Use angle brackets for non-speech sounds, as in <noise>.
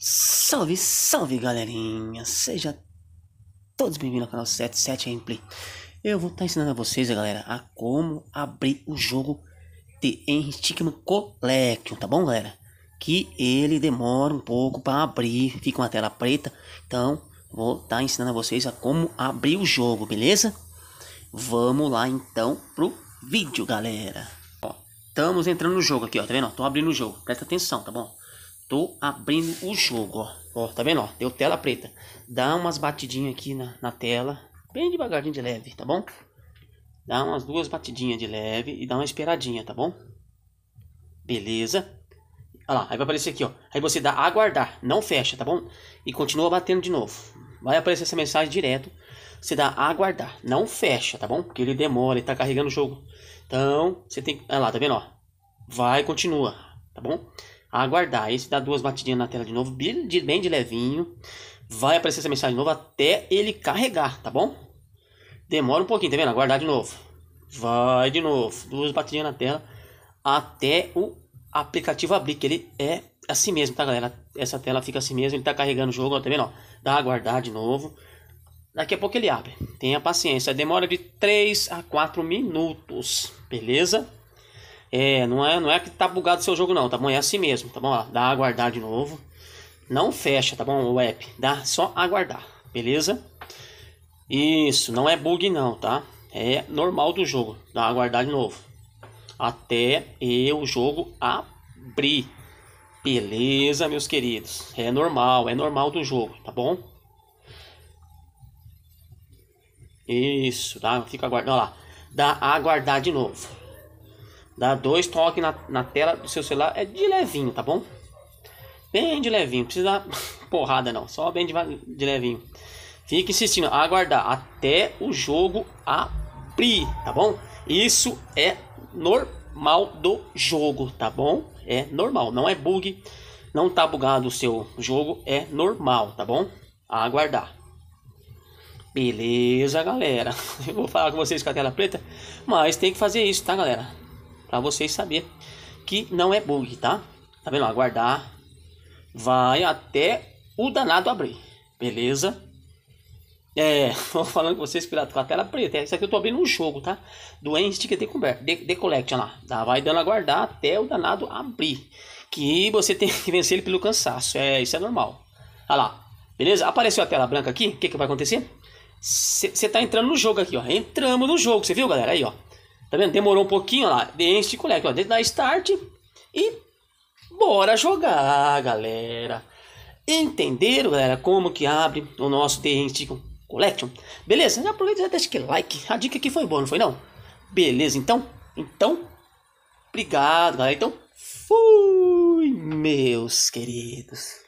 Salve, salve galerinha! Seja todos bem-vindos ao canal 77 Gameplay. Eu vou estar ensinando a vocês, galera, a como abrir o jogo de Henry Stickman Collection, tá bom, galera? Que ele demora um pouco para abrir, fica uma tela preta. Então, vou estar ensinando a vocês a como abrir o jogo, beleza? Vamos lá então pro vídeo, galera. Ó, estamos entrando no jogo aqui, ó, tá vendo? Ó, tô abrindo o jogo, presta atenção, tá bom? Tô abrindo o jogo, ó. Ó, tá vendo? Ó, deu tela preta. Dá umas batidinhas aqui na, na tela. Bem devagarinho de leve, tá bom? Dá umas duas batidinhas de leve e dá uma esperadinha, tá bom? Beleza. Olha lá, aí vai aparecer aqui, ó. Aí você dá aguardar, não fecha, tá bom? E continua batendo de novo. Vai aparecer essa mensagem direto. Você dá aguardar, não fecha, tá bom? Porque ele demora, ele tá carregando o jogo. Então, você tem que... Olha lá, tá vendo, ó? Vai, continua, tá bom? aguardar. Esse dá duas batidinhas na tela de novo, bem de, bem de levinho. Vai aparecer essa mensagem de novo até ele carregar, tá bom? Demora um pouquinho, tá vendo? Aguardar de novo. Vai de novo, duas batidinhas na tela até o aplicativo abrir, que ele é assim mesmo, tá galera? Essa tela fica assim mesmo, ele tá carregando o jogo, ó, tá vendo? Ó, dá aguardar de novo. Daqui a pouco ele abre. Tenha paciência. Demora de 3 a 4 minutos, beleza? É, não é, não é que tá bugado o seu jogo não, tá bom? É assim mesmo, tá bom? Ó, dá aguardar de novo. Não fecha, tá bom? O app, dá só aguardar, beleza? Isso, não é bug não, tá? É normal do jogo, dá aguardar de novo. Até eu, o jogo abrir. Beleza, meus queridos? É normal, é normal do jogo, tá bom? Isso, tá? Fica aguardando, ó lá. Dá aguardar de novo. Dá dois toques na, na tela do seu celular. É de levinho, tá bom? Bem de levinho. Não precisa dar <laughs> porrada não. Só bem de, de levinho. Fique insistindo. Aguardar até o jogo abrir, tá bom? Isso é normal do jogo, tá bom? É normal. Não é bug. Não tá bugado o seu jogo. É normal, tá bom? Aguardar. Beleza, galera. <laughs> Eu vou falar com vocês com a tela preta, mas tem que fazer isso, tá, galera? para vocês saber que não é bug, tá? Tá vendo? Aguardar vai até o danado abrir, beleza? É, tô <laughs> falando com vocês pirata com a tela preta. É, isso aqui eu tô abrindo um jogo, tá? Do Enstica de Convert, de, de Collection lá. Tá? Vai dando aguardar até o danado abrir. Que você tem que vencer ele pelo cansaço. É, isso é normal. Olha lá. Beleza? Apareceu a tela branca aqui. O que, que vai acontecer? Você tá entrando no jogo aqui, ó. Entramos no jogo, você viu, galera? Aí, ó. Tá vendo? Demorou um pouquinho lá. Enche e coleta. Ó, da start e bora jogar, galera. Entenderam, galera, como que abre o nosso The Instinct Collection? Beleza? Já aproveita e já deixa aquele like. A dica aqui foi boa, não foi não? Beleza, então? Então, obrigado, galera. Então, fui, meus queridos.